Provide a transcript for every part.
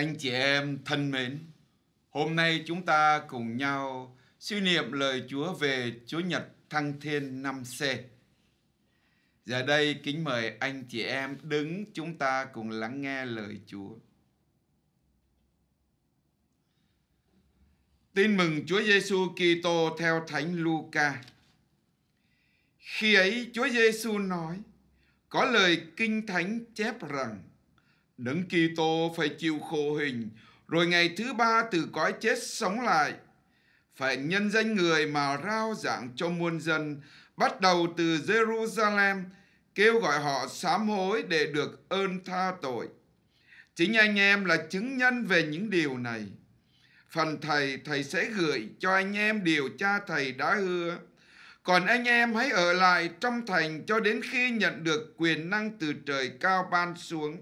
Anh chị em thân mến, hôm nay chúng ta cùng nhau suy niệm lời Chúa về Chúa Nhật Thăng Thiên 5C. Giờ đây kính mời anh chị em đứng chúng ta cùng lắng nghe lời Chúa. Tin mừng Chúa Giêsu Kitô theo Thánh Luca. Khi ấy Chúa Giêsu nói: Có lời kinh thánh chép rằng Đấng Kitô phải chịu khổ hình, rồi ngày thứ ba từ cõi chết sống lại. Phải nhân danh người mà rao giảng cho muôn dân, bắt đầu từ Jerusalem, kêu gọi họ sám hối để được ơn tha tội. Chính anh em là chứng nhân về những điều này. Phần thầy, thầy sẽ gửi cho anh em điều cha thầy đã hứa. Còn anh em hãy ở lại trong thành cho đến khi nhận được quyền năng từ trời cao ban xuống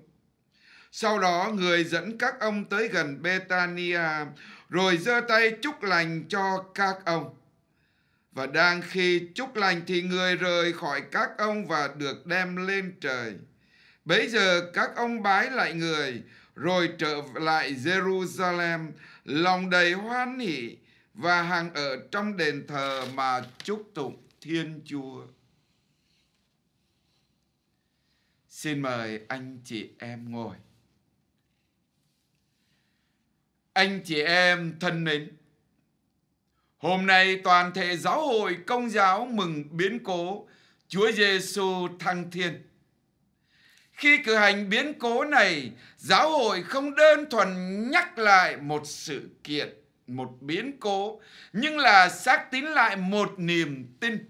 sau đó người dẫn các ông tới gần Betania rồi giơ tay chúc lành cho các ông. Và đang khi chúc lành thì người rời khỏi các ông và được đem lên trời. Bấy giờ các ông bái lại người rồi trở lại Jerusalem lòng đầy hoan hỷ và hàng ở trong đền thờ mà chúc tụng Thiên Chúa. Xin mời anh chị em ngồi. anh chị em thân mến. Hôm nay toàn thể giáo hội công giáo mừng biến cố Chúa Giêsu thăng thiên. Khi cử hành biến cố này, giáo hội không đơn thuần nhắc lại một sự kiện, một biến cố, nhưng là xác tín lại một niềm tin.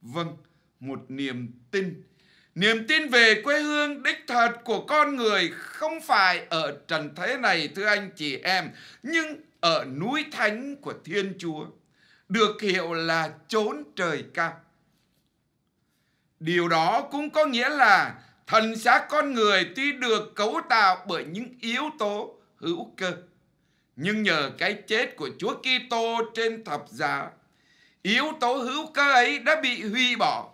Vâng, một niềm tin Niềm tin về quê hương đích thật của con người không phải ở trần thế này thưa anh chị em, nhưng ở núi thánh của Thiên Chúa, được hiệu là chốn trời cao. Điều đó cũng có nghĩa là thần xác con người tuy được cấu tạo bởi những yếu tố hữu cơ, nhưng nhờ cái chết của Chúa Kitô trên thập giá, yếu tố hữu cơ ấy đã bị hủy bỏ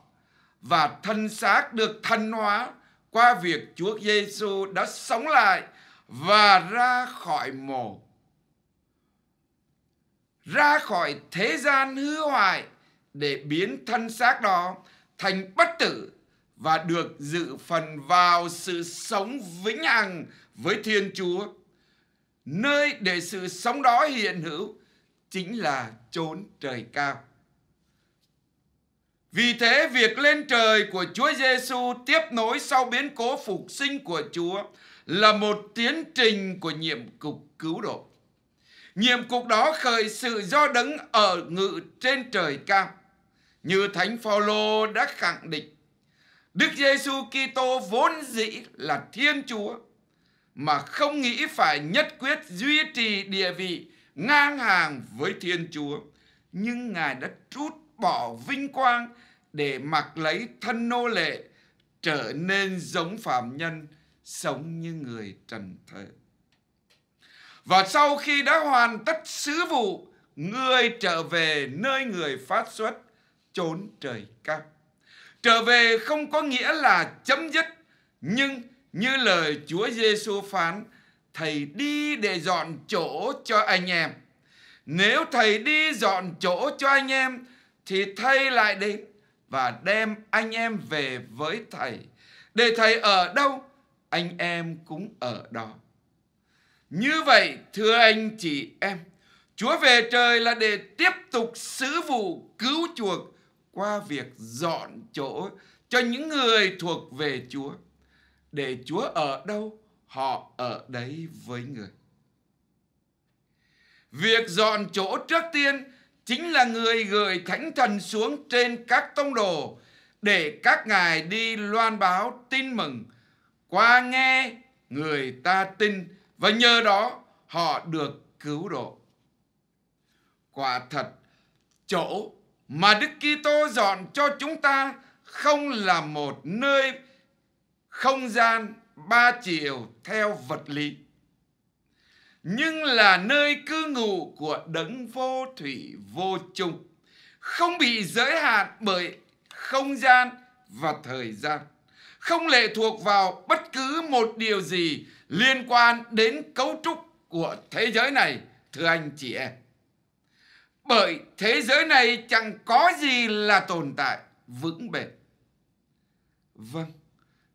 và thân xác được thần hóa qua việc Chúa Giêsu đã sống lại và ra khỏi mồ ra khỏi thế gian hư hoại để biến thân xác đó thành bất tử và được dự phần vào sự sống vĩnh hằng với Thiên Chúa. Nơi để sự sống đó hiện hữu chính là chốn trời cao. Vì thế việc lên trời của Chúa Giêsu tiếp nối sau biến cố phục sinh của Chúa là một tiến trình của nhiệm cục cứu độ. Nhiệm cục đó khởi sự do đấng ở ngự trên trời cao. Như Thánh Phaolô đã khẳng định, Đức Giêsu Kitô vốn dĩ là Thiên Chúa mà không nghĩ phải nhất quyết duy trì địa vị ngang hàng với Thiên Chúa, nhưng Ngài đã trút bỏ vinh quang để mặc lấy thân nô lệ trở nên giống phạm nhân sống như người trần thế và sau khi đã hoàn tất sứ vụ người trở về nơi người phát xuất trốn trời cao trở về không có nghĩa là chấm dứt nhưng như lời Chúa Giêsu phán thầy đi để dọn chỗ cho anh em nếu thầy đi dọn chỗ cho anh em thì thay lại đến và đem anh em về với thầy. Để thầy ở đâu, anh em cũng ở đó. Như vậy, thưa anh chị em, Chúa về trời là để tiếp tục sứ vụ cứu chuộc qua việc dọn chỗ cho những người thuộc về Chúa. Để Chúa ở đâu, họ ở đấy với người. Việc dọn chỗ trước tiên chính là người gửi thánh thần xuống trên các tông đồ để các ngài đi loan báo tin mừng qua nghe người ta tin và nhờ đó họ được cứu độ. Quả thật, chỗ mà Đức Kitô dọn cho chúng ta không là một nơi không gian ba chiều theo vật lý nhưng là nơi cư ngụ của đấng vô thủy vô chung, không bị giới hạn bởi không gian và thời gian, không lệ thuộc vào bất cứ một điều gì liên quan đến cấu trúc của thế giới này, thưa anh chị em. Bởi thế giới này chẳng có gì là tồn tại vững bền. Vâng,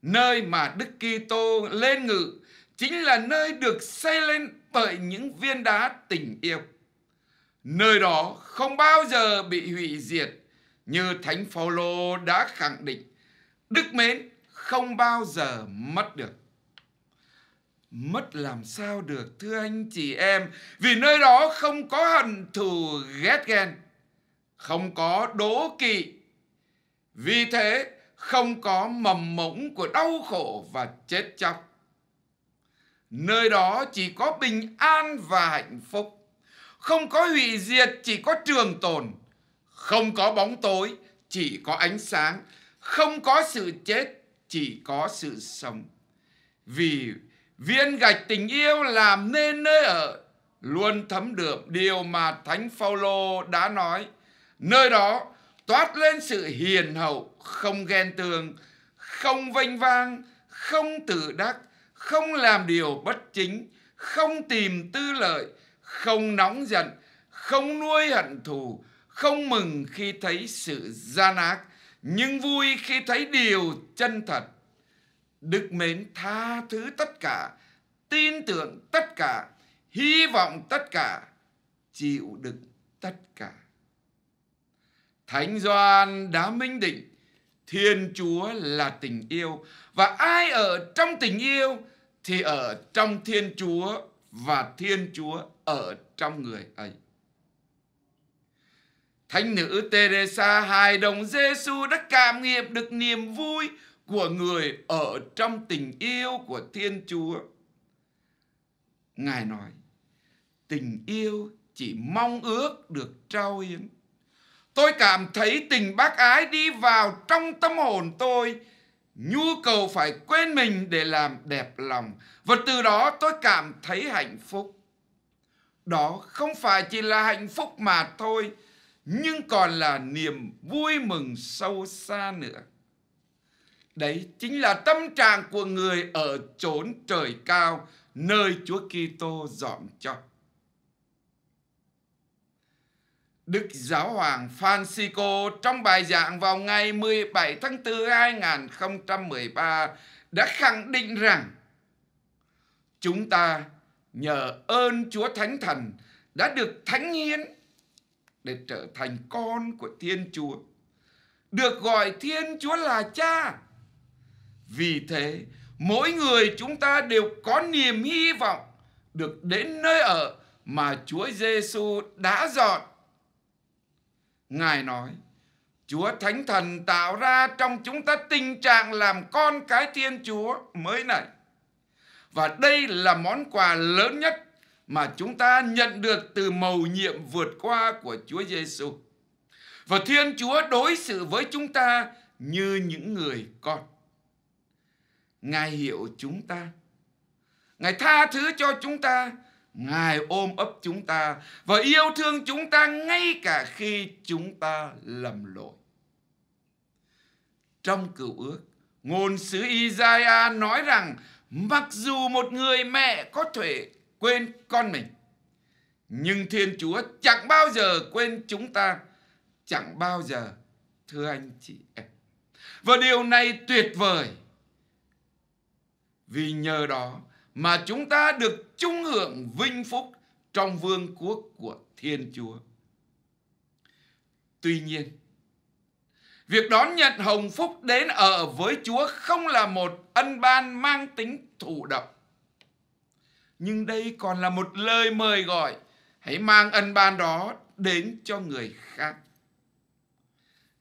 nơi mà Đức Kitô lên ngự chính là nơi được xây lên bởi những viên đá tình yêu. Nơi đó không bao giờ bị hủy diệt như Thánh Phaolô đã khẳng định. Đức mến không bao giờ mất được. Mất làm sao được thưa anh chị em Vì nơi đó không có hận thù ghét ghen Không có đố kỵ Vì thế không có mầm mống của đau khổ và chết chóc Nơi đó chỉ có bình an và hạnh phúc. Không có hủy diệt, chỉ có trường tồn. Không có bóng tối, chỉ có ánh sáng. Không có sự chết, chỉ có sự sống. Vì viên gạch tình yêu làm nên nơi ở luôn thấm được điều mà Thánh Phaolô đã nói. Nơi đó toát lên sự hiền hậu, không ghen tường, không vênh vang, không tự đắc, không làm điều bất chính, không tìm tư lợi, không nóng giận, không nuôi hận thù, không mừng khi thấy sự gian ác, nhưng vui khi thấy điều chân thật. Đức mến tha thứ tất cả, tin tưởng tất cả, hy vọng tất cả, chịu đựng tất cả. Thánh Doan đã minh định Thiên Chúa là tình yêu và ai ở trong tình yêu thì ở trong Thiên Chúa và Thiên Chúa ở trong người ấy. Thánh nữ Teresa hài đồng Giêsu đã cảm nghiệm được niềm vui của người ở trong tình yêu của Thiên Chúa. Ngài nói, tình yêu chỉ mong ước được trao yến. Tôi cảm thấy tình bác ái đi vào trong tâm hồn tôi nhu cầu phải quên mình để làm đẹp lòng và từ đó tôi cảm thấy hạnh phúc đó không phải chỉ là hạnh phúc mà thôi nhưng còn là niềm vui mừng sâu xa nữa đấy chính là tâm trạng của người ở chốn trời cao nơi Chúa Kitô dọn cho Đức Giáo hoàng Francisco trong bài giảng vào ngày 17 tháng 4 năm 2013 đã khẳng định rằng chúng ta nhờ ơn Chúa Thánh Thần đã được thánh hiến để trở thành con của Thiên Chúa, được gọi Thiên Chúa là Cha. Vì thế, mỗi người chúng ta đều có niềm hy vọng được đến nơi ở mà Chúa Giêsu đã dọn Ngài nói, Chúa Thánh Thần tạo ra trong chúng ta tình trạng làm con cái Thiên Chúa mới này. Và đây là món quà lớn nhất mà chúng ta nhận được từ mầu nhiệm vượt qua của Chúa Giêsu. Và Thiên Chúa đối xử với chúng ta như những người con. Ngài hiểu chúng ta. Ngài tha thứ cho chúng ta Ngài ôm ấp chúng ta và yêu thương chúng ta ngay cả khi chúng ta lầm lỗi. Trong cựu ước, ngôn sứ Isaiah nói rằng mặc dù một người mẹ có thể quên con mình, nhưng Thiên Chúa chẳng bao giờ quên chúng ta, chẳng bao giờ thưa anh chị em. Và điều này tuyệt vời. Vì nhờ đó mà chúng ta được chung hưởng vinh phúc trong vương quốc của Thiên Chúa. Tuy nhiên, việc đón nhận hồng phúc đến ở với Chúa không là một ân ban mang tính thụ động. Nhưng đây còn là một lời mời gọi, hãy mang ân ban đó đến cho người khác.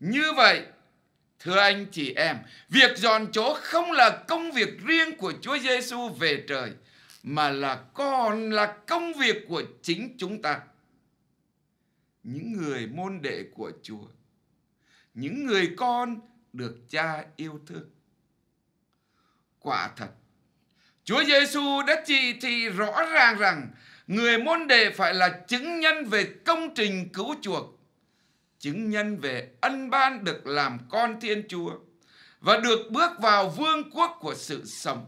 Như vậy, Thưa anh chị em, việc dọn chỗ không là công việc riêng của Chúa Giêsu về trời mà là còn là công việc của chính chúng ta. Những người môn đệ của Chúa, những người con được cha yêu thương. Quả thật, Chúa Giêsu đã chỉ thị rõ ràng rằng người môn đệ phải là chứng nhân về công trình cứu chuộc chứng nhân về ân ban được làm con Thiên Chúa và được bước vào vương quốc của sự sống.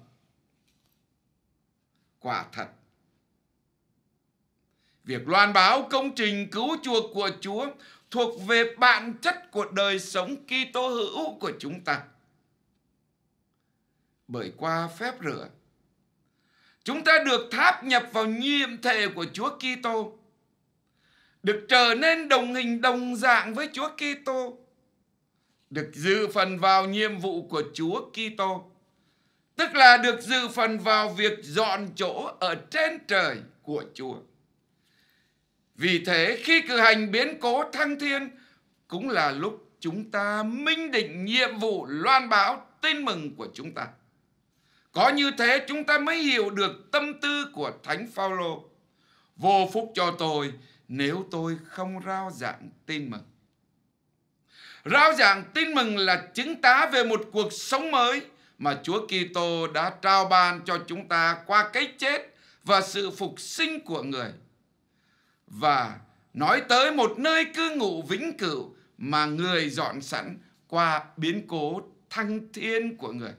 Quả thật, việc loan báo công trình cứu chuộc của Chúa thuộc về bản chất của đời sống Kitô hữu của chúng ta. Bởi qua phép rửa, chúng ta được tháp nhập vào nhiệm thể của Chúa Kitô được trở nên đồng hình đồng dạng với Chúa Kitô, được dự phần vào nhiệm vụ của Chúa Kitô, tức là được dự phần vào việc dọn chỗ ở trên trời của Chúa. Vì thế khi cử hành biến cố thăng thiên cũng là lúc chúng ta minh định nhiệm vụ loan báo tin mừng của chúng ta. Có như thế chúng ta mới hiểu được tâm tư của Thánh Phaolô. Vô phúc cho tôi nếu tôi không rao giảng tin mừng. Rao giảng tin mừng là chứng tá về một cuộc sống mới mà Chúa Kitô đã trao ban cho chúng ta qua cái chết và sự phục sinh của người. Và nói tới một nơi cư ngụ vĩnh cửu mà người dọn sẵn qua biến cố thăng thiên của người.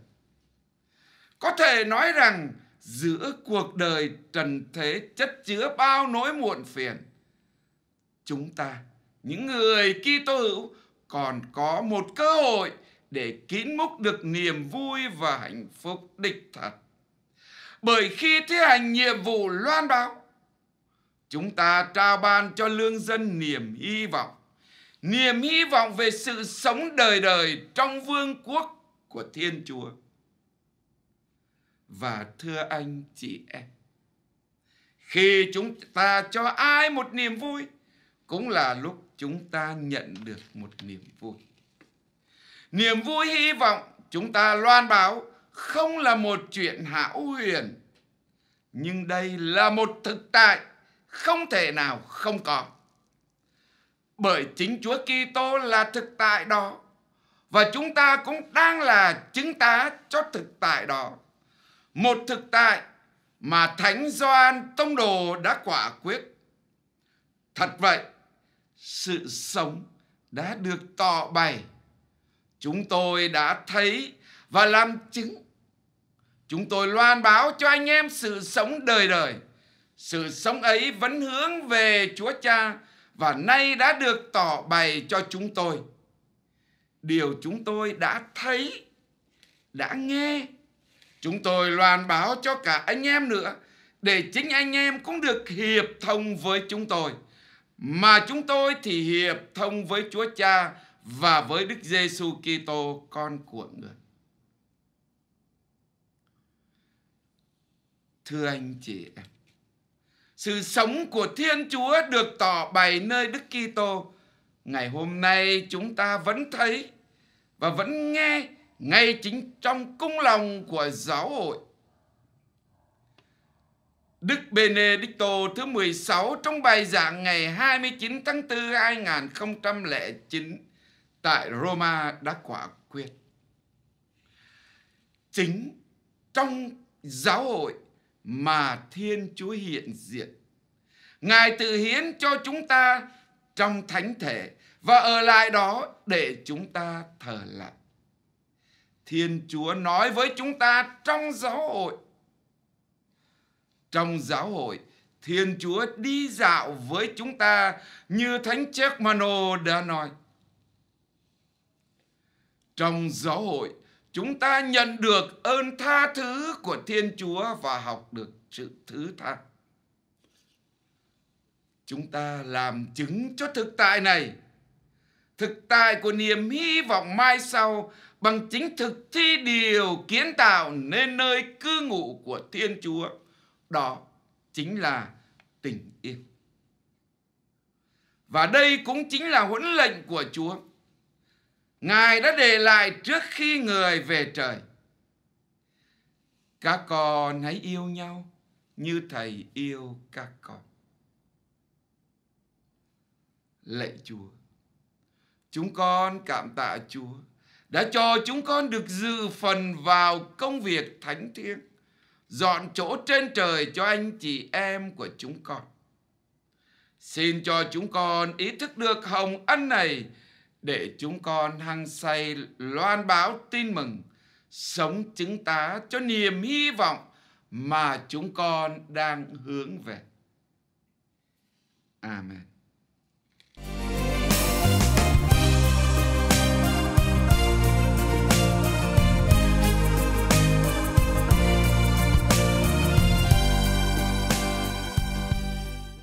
Có thể nói rằng giữa cuộc đời trần thế chất chứa bao nỗi muộn phiền chúng ta, những người Kitô hữu còn có một cơ hội để kín múc được niềm vui và hạnh phúc đích thật. Bởi khi thi hành nhiệm vụ loan báo, chúng ta trao ban cho lương dân niềm hy vọng, niềm hy vọng về sự sống đời đời trong vương quốc của Thiên Chúa. Và thưa anh chị em, khi chúng ta cho ai một niềm vui, cũng là lúc chúng ta nhận được một niềm vui. Niềm vui hy vọng chúng ta loan báo không là một chuyện hão huyền, nhưng đây là một thực tại không thể nào không có. Bởi chính Chúa Kitô là thực tại đó và chúng ta cũng đang là chứng tá cho thực tại đó. Một thực tại mà Thánh Gioan Tông Đồ đã quả quyết. Thật vậy, sự sống đã được tỏ bày. Chúng tôi đã thấy và làm chứng. Chúng tôi loan báo cho anh em sự sống đời đời. Sự sống ấy vẫn hướng về Chúa Cha và nay đã được tỏ bày cho chúng tôi. Điều chúng tôi đã thấy, đã nghe, chúng tôi loan báo cho cả anh em nữa để chính anh em cũng được hiệp thông với chúng tôi mà chúng tôi thì hiệp thông với Chúa Cha và với Đức Giêsu Kitô con của người. Thưa anh chị em, sự sống của Thiên Chúa được tỏ bày nơi Đức Kitô. Ngày hôm nay chúng ta vẫn thấy và vẫn nghe ngay chính trong cung lòng của giáo hội Đức Benedicto thứ 16 trong bài giảng ngày 29 tháng 4 2009 tại Roma đã quả quyết. Chính trong giáo hội mà Thiên Chúa hiện diện. Ngài tự hiến cho chúng ta trong thánh thể và ở lại đó để chúng ta thờ lại. Thiên Chúa nói với chúng ta trong giáo hội trong giáo hội Thiên Chúa đi dạo với chúng ta như Thánh Chép Mano đã nói. Trong giáo hội, chúng ta nhận được ơn tha thứ của Thiên Chúa và học được sự thứ tha. Chúng ta làm chứng cho thực tại này. Thực tại của niềm hy vọng mai sau bằng chính thực thi điều kiến tạo nên nơi cư ngụ của Thiên Chúa đó chính là tình yêu. Và đây cũng chính là huấn lệnh của Chúa. Ngài đã để lại trước khi người về trời. Các con hãy yêu nhau như Thầy yêu các con. Lạy Chúa, chúng con cảm tạ Chúa đã cho chúng con được dự phần vào công việc thánh thiêng dọn chỗ trên trời cho anh chị em của chúng con. Xin cho chúng con ý thức được hồng ân này để chúng con hăng say loan báo tin mừng, sống chứng tá cho niềm hy vọng mà chúng con đang hướng về. Amen.